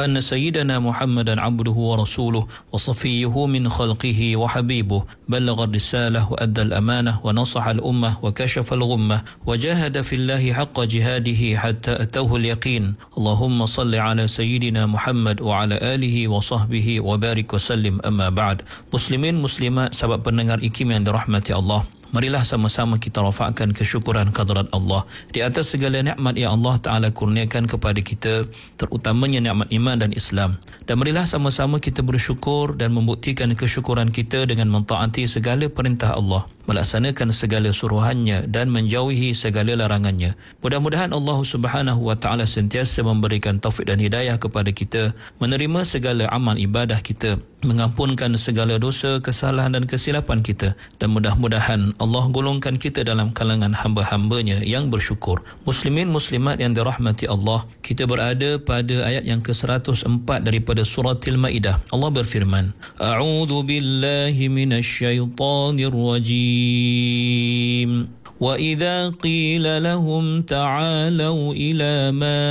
أن سيدنا محمدا عبده ورسوله وصفيه من خلقه وحبيبه بلغ الرسالة وأدى الأمانة ونصح الأمة وكشف الغمة وجاهد في الله حق جهاده حتى أتوه اليقين اللهم صل على سيدنا محمد وعلى آله وصحبه وبارك وسلم أما بعد مسلمين مسلمات سبب pendengar ikim yang dirahmati Allah Marilah sama-sama kita rafakkan kesyukuran kehadirat Allah di atas segala nikmat yang Allah Taala kurniakan kepada kita, terutamanya nikmat iman dan Islam. Dan marilah sama-sama kita bersyukur dan membuktikan kesyukuran kita dengan mentaati segala perintah Allah melaksanakan segala suruhannya dan menjauhi segala larangannya. Mudah-mudahan Allah Subhanahu wa taala sentiasa memberikan taufik dan hidayah kepada kita menerima segala amal ibadah kita, mengampunkan segala dosa, kesalahan dan kesilapan kita dan mudah-mudahan Allah golongkan kita dalam kalangan hamba-hambanya yang bersyukur. Muslimin muslimat yang dirahmati Allah, kita berada pada ayat yang ke-104 daripada surah Al-Maidah. Allah berfirman, A'udzu billahi minasyaitonir rajim الرجيم وإذا قيل لهم تعالوا إلى ما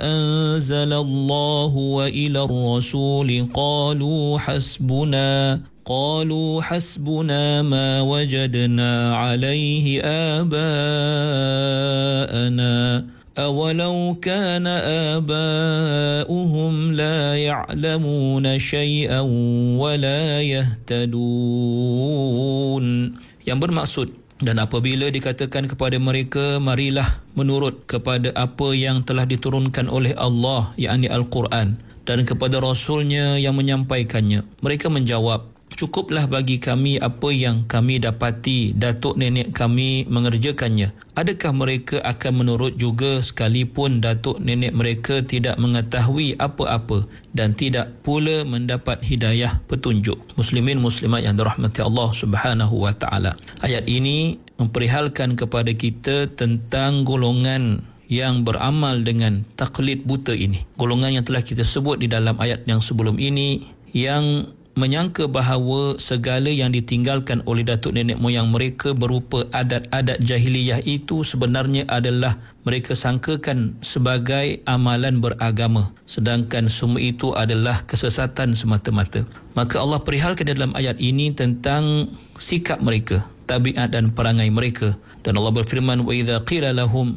أنزل الله وإلى الرسول قالوا حسبنا قالوا حسبنا ما وجدنا عليه آباءنا أولو كان آباؤهم لا يعلمون شيئا ولا يهتدون yang bermaksud dan apabila dikatakan kepada mereka marilah menurut kepada apa yang telah diturunkan oleh Allah yakni Al-Quran dan kepada Rasulnya yang menyampaikannya mereka menjawab cukuplah bagi kami apa yang kami dapati datuk nenek kami mengerjakannya adakah mereka akan menurut juga sekalipun datuk nenek mereka tidak mengetahui apa-apa dan tidak pula mendapat hidayah petunjuk muslimin muslimat yang dirahmati Allah Subhanahu wa taala ayat ini memperihalkan kepada kita tentang golongan yang beramal dengan taklid buta ini golongan yang telah kita sebut di dalam ayat yang sebelum ini yang menyangka bahawa segala yang ditinggalkan oleh datuk nenek moyang mereka berupa adat-adat jahiliyah itu sebenarnya adalah mereka sangkakan sebagai amalan beragama sedangkan semua itu adalah kesesatan semata-mata maka Allah perihalkan dalam ayat ini tentang sikap mereka tabiat dan perangai mereka dan Allah berfirman wa idza qila lahum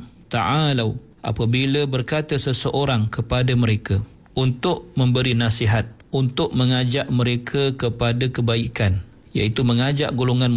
apabila berkata seseorang kepada mereka untuk memberi nasihat untuk mengajak mereka kepada kebaikan iaitu mengajak golongan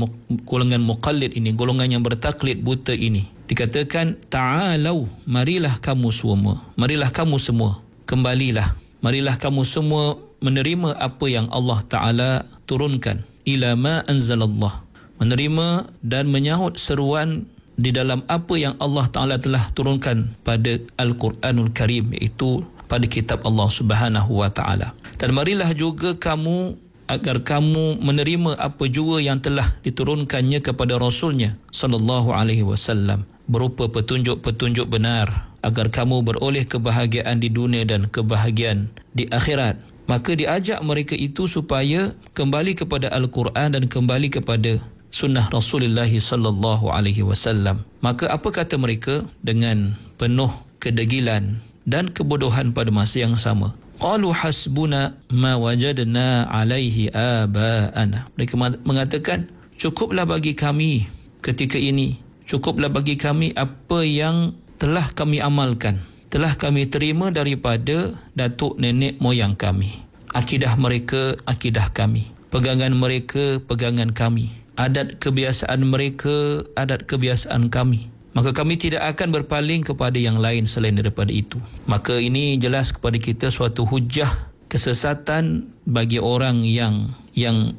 golongan muqallid ini golongan yang bertaklid buta ini dikatakan ta'alau marilah kamu semua marilah kamu semua kembalilah marilah kamu semua menerima apa yang Allah taala turunkan ila ma anzalallah menerima dan menyahut seruan di dalam apa yang Allah taala telah turunkan pada al-Quranul Karim iaitu pada kitab Allah Subhanahu wa taala dan marilah juga kamu agar kamu menerima apa jua yang telah diturunkannya kepada Rasulnya sallallahu alaihi wasallam berupa petunjuk-petunjuk benar agar kamu beroleh kebahagiaan di dunia dan kebahagiaan di akhirat. Maka diajak mereka itu supaya kembali kepada Al-Quran dan kembali kepada sunnah Rasulullah sallallahu alaihi wasallam. Maka apa kata mereka dengan penuh kedegilan dan kebodohan pada masa yang sama? qalu hasbuna ma wajadna alaihi abaana mereka mengatakan cukuplah bagi kami ketika ini cukuplah bagi kami apa yang telah kami amalkan telah kami terima daripada datuk nenek moyang kami akidah mereka akidah kami pegangan mereka pegangan kami adat kebiasaan mereka adat kebiasaan kami maka kami tidak akan berpaling kepada yang lain selain daripada itu. Maka ini jelas kepada kita suatu hujah kesesatan bagi orang yang yang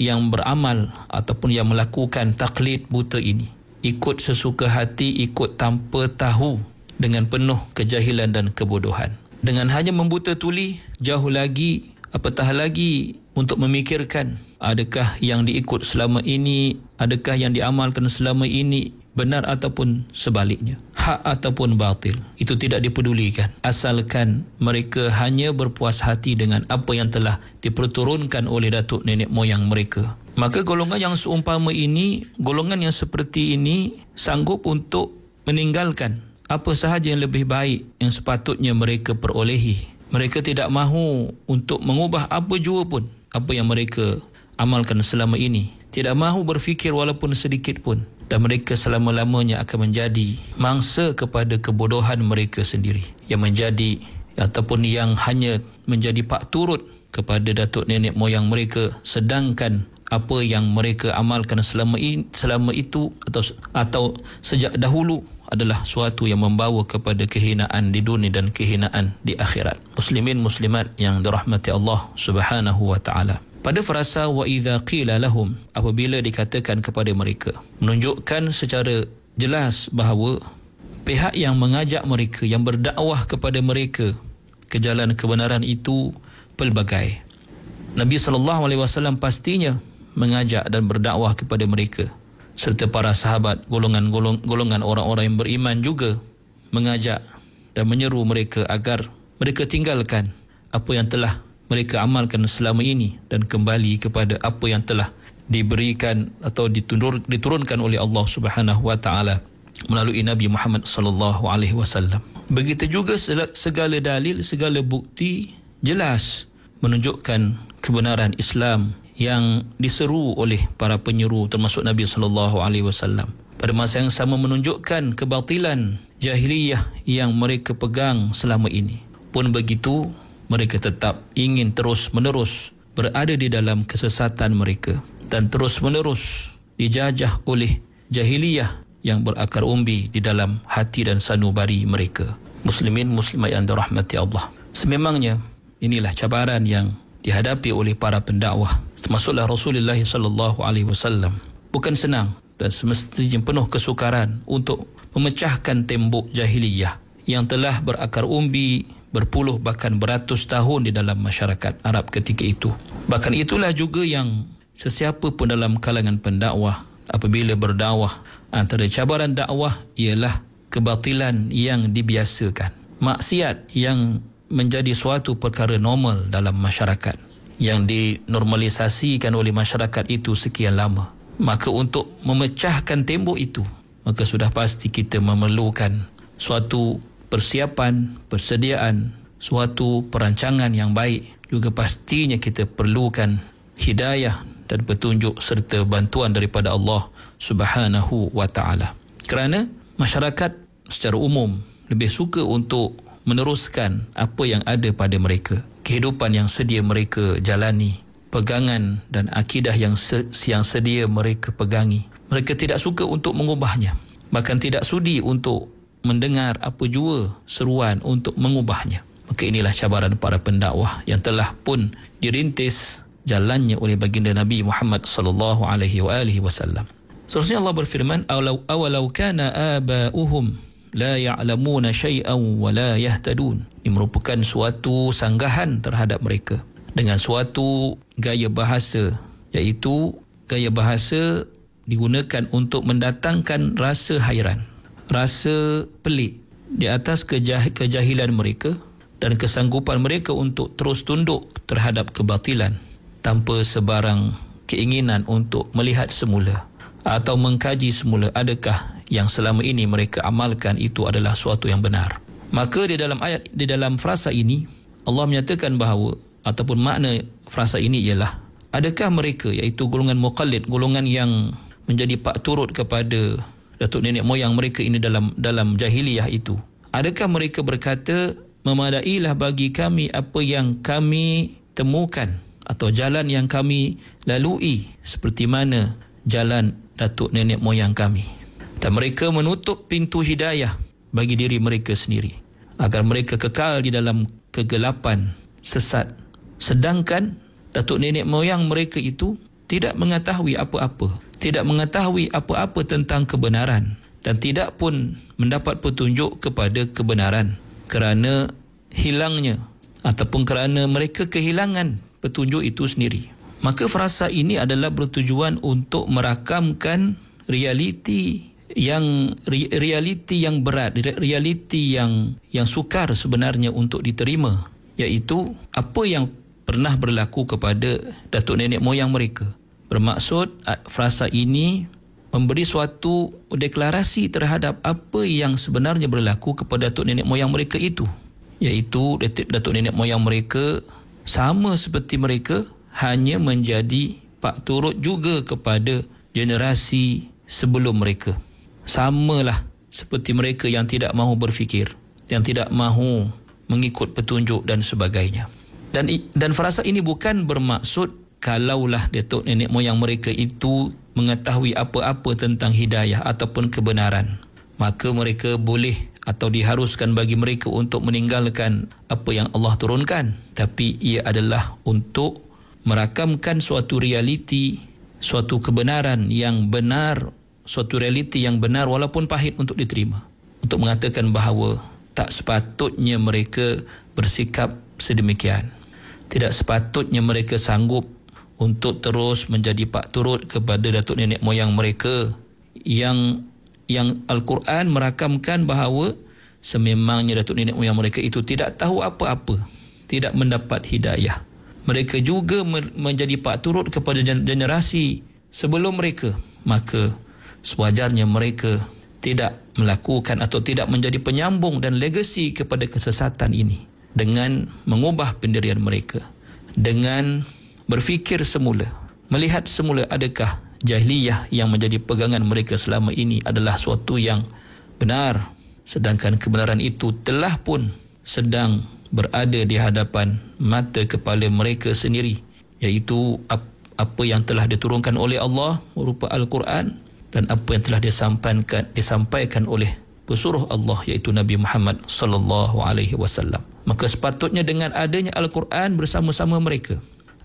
yang beramal ataupun yang melakukan taklid buta ini. Ikut sesuka hati, ikut tanpa tahu dengan penuh kejahilan dan kebodohan. Dengan hanya membuta tuli, jauh lagi, apatah lagi untuk memikirkan adakah yang diikut selama ini, adakah yang diamalkan selama ini benar ataupun sebaliknya hak ataupun batil itu tidak dipedulikan asalkan mereka hanya berpuas hati dengan apa yang telah diperturunkan oleh datuk nenek moyang mereka maka golongan yang seumpama ini golongan yang seperti ini sanggup untuk meninggalkan apa sahaja yang lebih baik yang sepatutnya mereka perolehi mereka tidak mahu untuk mengubah apa jua pun apa yang mereka amalkan selama ini tidak mahu berfikir walaupun sedikit pun dan mereka selama-lamanya akan menjadi mangsa kepada kebodohan mereka sendiri yang menjadi ataupun yang hanya menjadi pak turut kepada datuk nenek moyang mereka sedangkan apa yang mereka amalkan selama in, selama itu atau atau sejak dahulu adalah suatu yang membawa kepada kehinaan di dunia dan kehinaan di akhirat. Muslimin muslimat yang dirahmati Allah Subhanahu wa taala pada frasa wa idza qila lahum apabila dikatakan kepada mereka menunjukkan secara jelas bahawa pihak yang mengajak mereka yang berdakwah kepada mereka ke jalan kebenaran itu pelbagai Nabi sallallahu alaihi wasallam pastinya mengajak dan berdakwah kepada mereka serta para sahabat golongan-golongan orang-orang yang beriman juga mengajak dan menyeru mereka agar mereka tinggalkan apa yang telah mereka amalkan selama ini dan kembali kepada apa yang telah diberikan atau ditundur, diturunkan oleh Allah Subhanahu wa taala melalui Nabi Muhammad sallallahu alaihi wasallam. Begitu juga segala dalil, segala bukti jelas menunjukkan kebenaran Islam yang diseru oleh para penyeru termasuk Nabi sallallahu alaihi wasallam. Pada masa yang sama menunjukkan kebatilan jahiliyah yang mereka pegang selama ini. Pun begitu, mereka tetap ingin terus-menerus berada di dalam kesesatan mereka dan terus-menerus dijajah oleh jahiliyah yang berakar umbi di dalam hati dan sanubari mereka. Muslimin muslimat yang dirahmati Allah. Sememangnya inilah cabaran yang dihadapi oleh para pendakwah termasuklah Rasulullah sallallahu alaihi wasallam. Bukan senang dan semestinya penuh kesukaran untuk memecahkan tembok jahiliyah yang telah berakar umbi berpuluh bahkan beratus tahun di dalam masyarakat Arab ketika itu. Bahkan itulah juga yang sesiapa pun dalam kalangan pendakwah apabila berdakwah antara cabaran dakwah ialah kebatilan yang dibiasakan. Maksiat yang menjadi suatu perkara normal dalam masyarakat yang dinormalisasikan oleh masyarakat itu sekian lama. Maka untuk memecahkan tembok itu, maka sudah pasti kita memerlukan suatu persiapan, persediaan, suatu perancangan yang baik juga pastinya kita perlukan hidayah dan petunjuk serta bantuan daripada Allah Subhanahu wa taala. Kerana masyarakat secara umum lebih suka untuk meneruskan apa yang ada pada mereka, kehidupan yang sedia mereka jalani, pegangan dan akidah yang siang sedia mereka pegangi. Mereka tidak suka untuk mengubahnya, bahkan tidak sudi untuk mendengar apa jua seruan untuk mengubahnya. Maka inilah cabaran para pendakwah yang telah pun dirintis jalannya oleh baginda Nabi Muhammad sallallahu alaihi wa alihi wasallam. Seterusnya Allah berfirman, "Awalau awalau kana aba'uhum la ya'lamuna shay'an wa la yahtadun." Ini merupakan suatu sanggahan terhadap mereka dengan suatu gaya bahasa iaitu gaya bahasa digunakan untuk mendatangkan rasa hairan rasa pelik di atas kejah- kejahilan mereka dan kesanggupan mereka untuk terus tunduk terhadap kebatilan tanpa sebarang keinginan untuk melihat semula atau mengkaji semula adakah yang selama ini mereka amalkan itu adalah suatu yang benar. Maka di dalam ayat di dalam frasa ini Allah menyatakan bahawa ataupun makna frasa ini ialah adakah mereka iaitu golongan muqallid golongan yang menjadi pak turut kepada datuk nenek moyang mereka ini dalam dalam jahiliyah itu adakah mereka berkata memadailah bagi kami apa yang kami temukan atau jalan yang kami lalui seperti mana jalan datuk nenek moyang kami dan mereka menutup pintu hidayah bagi diri mereka sendiri agar mereka kekal di dalam kegelapan sesat sedangkan datuk nenek moyang mereka itu tidak mengetahui apa-apa tidak mengetahui apa-apa tentang kebenaran dan tidak pun mendapat petunjuk kepada kebenaran kerana hilangnya ataupun kerana mereka kehilangan petunjuk itu sendiri. Maka frasa ini adalah bertujuan untuk merakamkan realiti yang realiti yang berat, realiti yang yang sukar sebenarnya untuk diterima iaitu apa yang pernah berlaku kepada datuk nenek moyang mereka Bermaksud frasa ini memberi suatu deklarasi terhadap apa yang sebenarnya berlaku kepada datuk nenek moyang mereka itu iaitu datuk nenek moyang mereka sama seperti mereka hanya menjadi pak turut juga kepada generasi sebelum mereka samalah seperti mereka yang tidak mahu berfikir yang tidak mahu mengikut petunjuk dan sebagainya dan dan frasa ini bukan bermaksud kalaulah datuk nenek moyang mereka itu mengetahui apa-apa tentang hidayah ataupun kebenaran maka mereka boleh atau diharuskan bagi mereka untuk meninggalkan apa yang Allah turunkan tapi ia adalah untuk merakamkan suatu realiti suatu kebenaran yang benar suatu realiti yang benar walaupun pahit untuk diterima untuk mengatakan bahawa tak sepatutnya mereka bersikap sedemikian tidak sepatutnya mereka sanggup untuk terus menjadi pak turut kepada datuk nenek moyang mereka yang yang al-Quran merakamkan bahawa sememangnya datuk nenek moyang mereka itu tidak tahu apa-apa tidak mendapat hidayah mereka juga menjadi pak turut kepada generasi sebelum mereka maka sewajarnya mereka tidak melakukan atau tidak menjadi penyambung dan legasi kepada kesesatan ini dengan mengubah pendirian mereka dengan berfikir semula, melihat semula adakah jahiliyah yang menjadi pegangan mereka selama ini adalah suatu yang benar sedangkan kebenaran itu telah pun sedang berada di hadapan mata kepala mereka sendiri iaitu apa yang telah diturunkan oleh Allah berupa al-Quran dan apa yang telah disampaikan disampaikan oleh pesuruh Allah iaitu Nabi Muhammad sallallahu alaihi wasallam maka sepatutnya dengan adanya al-Quran bersama-sama mereka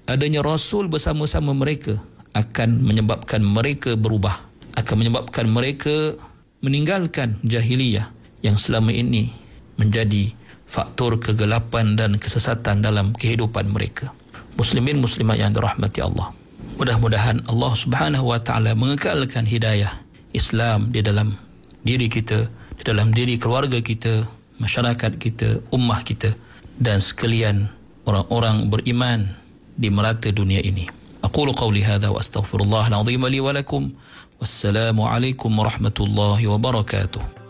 adanya rasul bersama-sama mereka akan menyebabkan mereka berubah akan menyebabkan mereka meninggalkan jahiliyah yang selama ini menjadi faktor kegelapan dan kesesatan dalam kehidupan mereka muslimin Muslimah yang dirahmati Allah mudah-mudahan Allah Subhanahu wa taala mengekalkan hidayah Islam di dalam diri kita di dalam diri keluarga kita masyarakat kita ummah kita dan sekalian orang-orang beriman di merata dunia ini. Aqulu qawli hadha wa astaghfirullah al-azim li wa lakum. Wassalamualaikum warahmatullahi wabarakatuh.